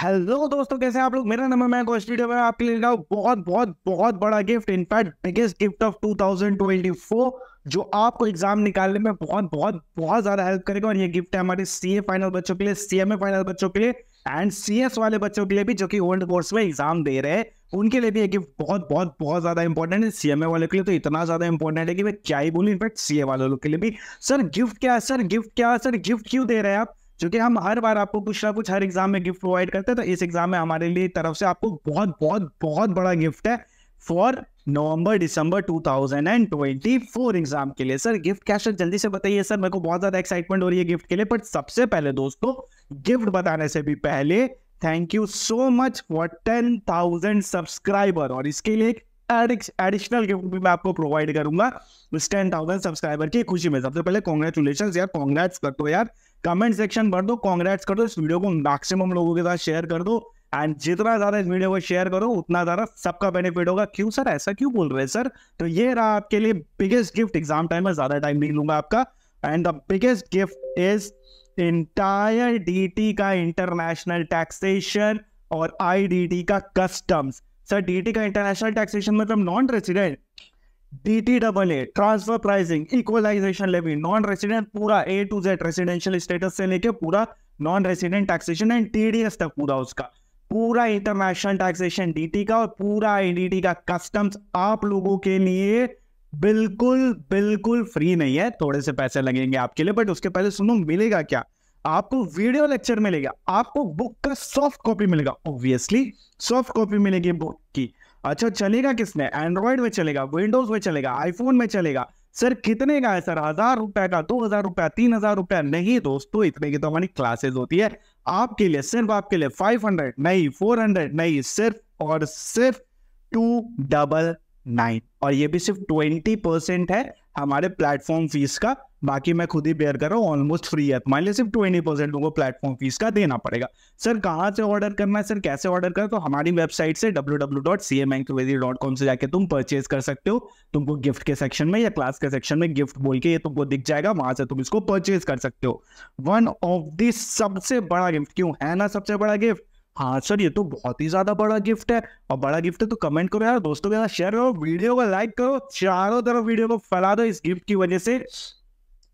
hello दोस्तों कैसे हैं आप लोग मेरा नंबर मैं इस में आपके लिए बहुत बहुत बहुत बड़ा gift in fact biggest gift of 2024 जो आपको एग्जाम निकालने में बहुत बहुत बहुत ज्यादा हेल्प करेगा और ये गिफ्ट है हमारे सीए फाइनल बच्चों के लिए सीएमए फाइनल बच्चों के लिए एंड एस वाले बच्चों के लिए भी जो कि ओल्ड कोर्स में एग्जाम दे रहे हैं उनके लिए भी ये गिफ्ट बहुत बहुत बहुत ज्यादा इंपॉर्टेंट है सीएमए वाले के लिए तो इतना ज्यादा इंपॉर्टेंट है कि मैं क्या ही बोलूँ इनफैक्ट सीए वाले लोग के लिए भी सर गिफ्ट क्या है सर गिफ्ट क्या है सर गिफ्ट क्यों दे रहे हैं आप जो कि हम हर बार आपको कुछ ना कुछ हर एग्जाम में गिफ्ट प्रोवाइड करते हैं तो इस एग्जाम में हमारे लिए तरफ से आपको बहुत बहुत बहुत बड़ा गिफ्ट है फॉर नवंबर दिसंबर 2024 एग्जाम के लिए सर गिफ्ट क्या सर जल्दी से बताइए सर मेरे को बहुत ज्यादा एक्साइटमेंट हो रही है गिफ्ट के लिए बट सबसे पहले दोस्तों गिफ्ट बताने से भी पहले thank you so much for ten thousand subscriber और इसके लिए एक एडिशनल गिफ्ट भी मैं आपको प्रोवाइड करूंगा उस टेन थाउजेंड सब्सक्राइबर की खुशी में सबसे पहले कॉन्ग्रेचुलेशन यार कॉन्ग्रेट्स कर दो यार कमेंट सेक्शन भर दो कॉन्ग्रेट्स कर दो इस वीडियो को मैक्सिमम लोगों के साथ शेयर कर दो एंड जितना ज़्यादा इस वीडियो को शेयर करो उतना ज़्यादा सबका बेनिफिट होगा क्यों सर ऐसा क्यों बोल रहे हैं सर तो ये रहा आपके लिए बिगेस्ट गिफ्ट एग्जाम टाइम में ज़्यादा टाइम नहीं लूंगा आपका and the biggest gift is entire D का इंटरनेशनल टैक्सेशन और आई का कस्टम्स सर डीटी का इंटरनेशनल टैक्सेशन मतलब non resident D T double A transfer pricing equalisation levy non resident पूरा A to Z residential status से लेके पूरा non resident taxation and T D S तक पूरा उसका पूरा इंटरनेशनल टैक्सेशन डी टी का और पूरा डी टी का कस्टम्स आप लोगों के लिए बिल्कुल बिल्कुल फ्री नहीं है थोड़े से पैसे लगेंगे आपके लिए बट उसके पहले सुनो मिलेगा क्या आपको वीडियो लेक्चर मिलेगा आपको बुक का सॉफ्ट कॉपी मिलेगा ऑब्वियसली सॉफ्ट कॉपी मिलेगी बुक की अच्छा चलेगा किसने एंड्रॉयड में चलेगा विंडोज में चलेगा आईफोन में चलेगा सर कितने का है सर हजार रुपए का दो हजार रुपया तीन हजार रुपया नहीं दोस्तों इतने की तो हमारी क्लासेस होती है आपके लिए सिर्फ आपके लिए फाइव हंड्रेड नहीं फोर हंड्रेड नहीं सिर्फ और सिर्फ टू डबल नाइन और ये भी सिर्फ ट्वेंटी परसेंट है हमारे प्लेटफॉर्म फीस का बाकी मैं खुद ही बेयर कर रहा हूँ ऑलमोस्ट फ्री है मान लिए सिर्फ ट्वेंटी परसेंट को प्लेटफॉर्म फीस का देना पड़ेगा सर कहाँ से ऑर्डर करना है सर कैसे ऑर्डर करना तो हमारी वेबसाइट से W W dot C M dot com से जाके तुम परचेज कर सकते हो तुमको गिफ्ट के सेक्शन में या क्लास के सेक्शन में गिफ्ट बोल के ये तुमको दिख जाएगा वहां से तुम इसको परचेज कर सकते हो वन ऑफ दी सबसे बड़ा गिफ्ट क्यों है ना सबसे बड़ा गिफ्ट हाँ सर ये तो बहुत ही ज्यादा बड़ा गिफ्ट है और बड़ा गिफ्ट है तो कमेंट करो यार दोस्तों के साथ शेयर करो वीडियो को लाइक करो चारों तरफ वीडियो को फैला दो इस गिफ्ट की वजह से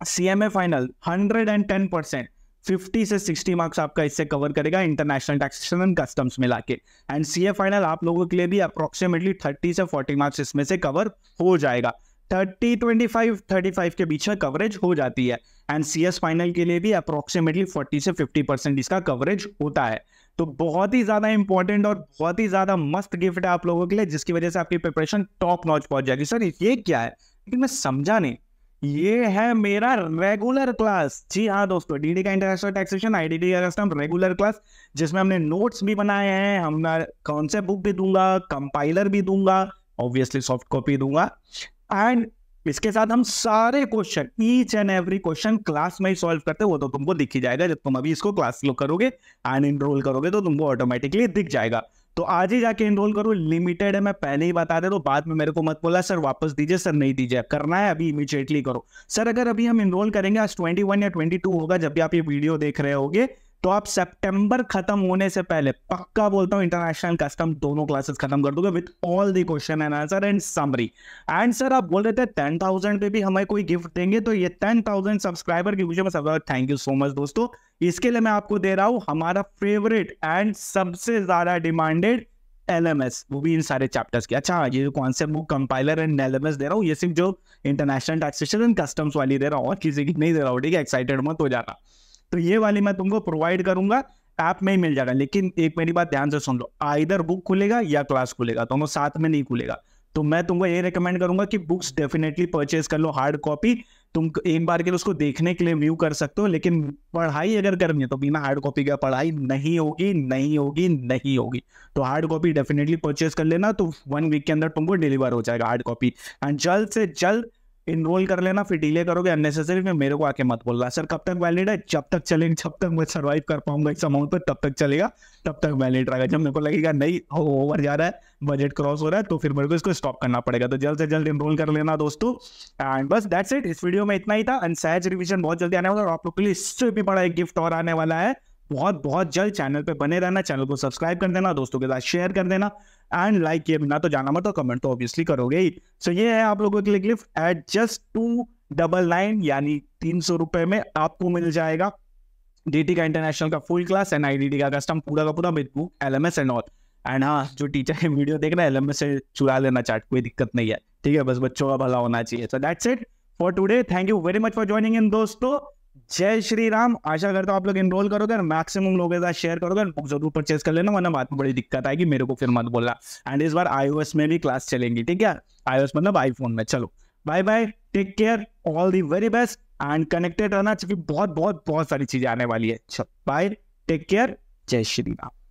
C M A final hundred and ten percent fifty से सिक्सटी मार्क्स आपका इससे कवर करेगा इंटरनेशनल टैक्सेशन एंड कस्टम्स मिला के एंड सी ए फाइनल आप लोगों के लिए भी अप्रोक्सीमेटली थर्टी से फोर्टी मार्क्स इसमें से कवर हो जाएगा thirty twenty five thirty five के बीच में कवरेज हो जाती है एंड सी एस फाइनल के लिए भी अप्रोक्सीमेटली फोर्टी से फिफ्टी परसेंट इसका कवरेज होता है तो बहुत ही ज़्यादा इंपॉर्टेंट और बहुत ही ज़्यादा मस्त गिफ्ट है आप लोगों के लिए जिसकी वजह से आपकी प्रिपरेशन टॉप नॉच पहुंच जाएगी सर ये क्या है लेकिन मैं समझा नहीं ये है मेरा रेगुलर क्लास जी हाँ दोस्तों डीडी का international taxation IDD D regular class जिसमें हमने नोट्स भी बनाए हैं हमने कॉन्सेप्ट बुक भी दूंगा कंपाइलर भी दूंगा ऑब्वियसली सॉफ्ट कॉपी दूंगा एंड इसके साथ हम सारे question each and every question class में ही सॉल्व करते वो तो तुमको दिख ही जाएगा जब तुम अभी इसको क्लास लो करोगे एंड इनरोल करोगे तो तुमको ऑटोमेटिकली दिख जाएगा तो आज ही जाके इनरोल करो लिमिटेड है मैं पहले ही बता दे तो बाद में मेरे को मत बोला सर वापस दीजिए सर नहीं दीजिए करना है अभी इमीडिएटली करो सर अगर अभी हम इनरोल करेंगे आज ट्वेंटी या ट्वेंटी होगा जब भी आप ये वीडियो देख रहे होगे तो आप सितंबर खत्म होने से पहले पक्का बोलता हूँ इंटरनेशनल कस्टम दोनों क्लासेस खत्म कर दोगे with all the question and answer and summary and sir आप बोल रहे थे टेन थाउजेंड पे भी हमें कोई गिफ्ट देंगे तो ये टेन थाउजेंड सब्सक्राइबर की पीछे मैं थैंक यू सो मच दोस्तों इसके लिए मैं आपको दे रहा हूँ हमारा फेवरेट एंड सबसे ज्यादा डिमांडेड एल वो भी इन सारे चैप्टर्स के अच्छा ये जो concept book compiler and L M S दे रहा हूँ ये सिर्फ जो इंटरनेशनल टैक्सेशन एंड कस्टम्स वाली दे रहा हूँ और किसी की नहीं दे रहा हूँ ठीक है एक्साइटेड मत हो जाना तो ये वाली मैं तुमको प्रोवाइड करूंगा ऐप में ही मिल जाएगा लेकिन एक मेरी बात ध्यान से सुन लो आइधर बुक खुलेगा या क्लास खुलेगा दोनों साथ में नहीं खुलेगा तो मैं तुमको ये रिकमेंड करूंगा कि बुक्स डेफिनेटली परचेज कर लो हार्ड कॉपी तुम एक बार के लिए उसको देखने के लिए व्यू कर सकते हो लेकिन पढ़ाई अगर करनी है तो बिना हार्ड कॉपी का पढ़ाई नहीं होगी नहीं होगी नहीं होगी तो हार्ड कॉपी डेफिनेटली परचेज कर लेना तो वन वीक के अंदर तुमको डिलीवर हो जाएगा हार्ड कॉपी एंड जल्द से जल्द इनरोल कर लेना फिर डिले करोगे अननेसेसरी में मेरे को आके मत बोलना सर कब तक वैलिड है जब तक चलेंगे जब तक मैं सर्वाइव कर पाऊंगा इस अमाउंट पर तब तक चलेगा तब तक वैलिड रहेगा जब मेरे को लगेगा नहीं ओवर जा रहा है बजट क्रॉस हो रहा है तो फिर मेरे को इसको स्टॉप करना पड़ेगा तो जल्द से जल्द इनरोल कर लेना दोस्तों एंड बस दैट्स इट इस वीडियो में इतना ही था अनसहज रिविजन बहुत जल्दी आने वाला और आप लोग के लिए इससे भी बड़ा एक गिफ्ट और आने वाला है बहुत बहुत जल्द चैनल पे बने रहना चैनल को सब्सक्राइब कर देना दोस्तों के साथ शेयर कर देना एंड लाइक किए बिना तो जाना मत और कमेंट तो ऑब्वियसली करोगे ही सो so, ये है आप लोगों के लिए gift at just two double nine यानी तीन सौ रुपए में आपको मिल जाएगा डीटी का इंटरनेशनल का full class and I D T का कस्टम पूरा का पूरा with book L M S and all and हाँ जो टीचर है वीडियो देख रहे हैं एल एम एस से चुरा लेना चार्ट कोई दिक्कत नहीं है ठीक है बस बच्चों का भला होना चाहिए so that's it for today thank you very much for joining in दोस्तों जय श्री राम आशा करता हूँ आप लोग इनरोल करोगे मैक्सिमम लोगों के साथ शेयर करोगे बुक जरूर परचेज कर लेना वरना बाद में बड़ी दिक्कत आएगी मेरे को फिर मत बोलना एंड इस बार आईओएस में भी क्लास चलेंगी ठीक है आईओएस मतलब आईफोन में चलो bye bye take care all the very best and connected रहना क्योंकि बहुत बहुत बहुत सारी चीजें आने वाली है बाय टेक केयर जय श्री राम